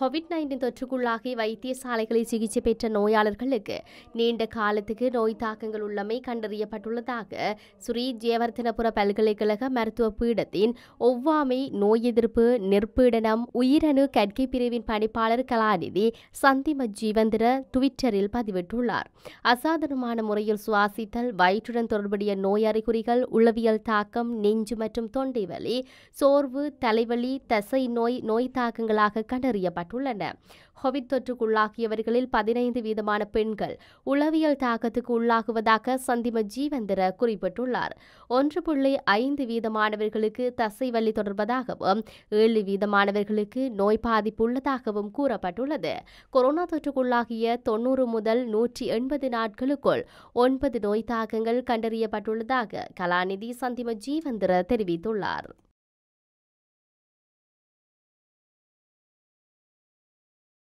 Covid nineteen தொற்றுக்குள்ளாகி வைத்தியசாலைகளில் சிகிச்சை பெற்ற நோயாளர்களுக்கு நீண்ட காலத்துக்கு நோய் தாக்கங்கள் உள்ளமை கண்டறியப்பட்டுள்ளதாக ஸ்ரீ ஜெயவர்தனபுர பல்கலைக்கழக மருத்துவ பீடத்தின் ஒவ்வாமை நோய் எதிர்ப்பு நெற்பீடனம் உயிரணு கற்கை பிரிவின் பணிப்பாளர் கலாநிதி சந்திம ஜீவந்திர டுவிட்டரில் பதிவிட்டுள்ளார் அசாதாரணமான முறையில் சுவாசித்தல் வயிற்றுடன் தொடர்புடைய நோய் அறிகுறிகள் உளவியல் தாக்கம் நெஞ்சு மற்றும் தொண்டை வலி சோர்வு தலைவலி தசை நோய் நோய் தாக்கங்களாக கண்டறியப்பட்டது வெளியிடப்பட்டுள்ளன ஹொவிட் தொற்றுக்குள்ளாகியவர்களில் பதினைந்து வீதமான பெண்கள் உளவியல் தாக்கத்துக்கு உள்ளாகுவதாக சந்திம ஜீவந்திர குறிப்பிட்டுள்ளார் ஒன்று புள்ளி ஐந்து வீதமானவர்களுக்கு வலி தொடர்பதாகவும் ஏழு வீதமானவர்களுக்கு நோய் பாதிப்பு உள்ளதாகவும் கூறப்பட்டுள்ளது கொரோனா தொற்றுக்குள்ளாகிய தொன்னூறு முதல் நூற்றி எண்பது நாட்களுக்குள் ஒன்பது நோய் தாக்கங்கள் கண்டறியப்பட்டுள்ளதாக கலாநிதி சந்திம ஜீவந்திர தெரிவித்துள்ளார்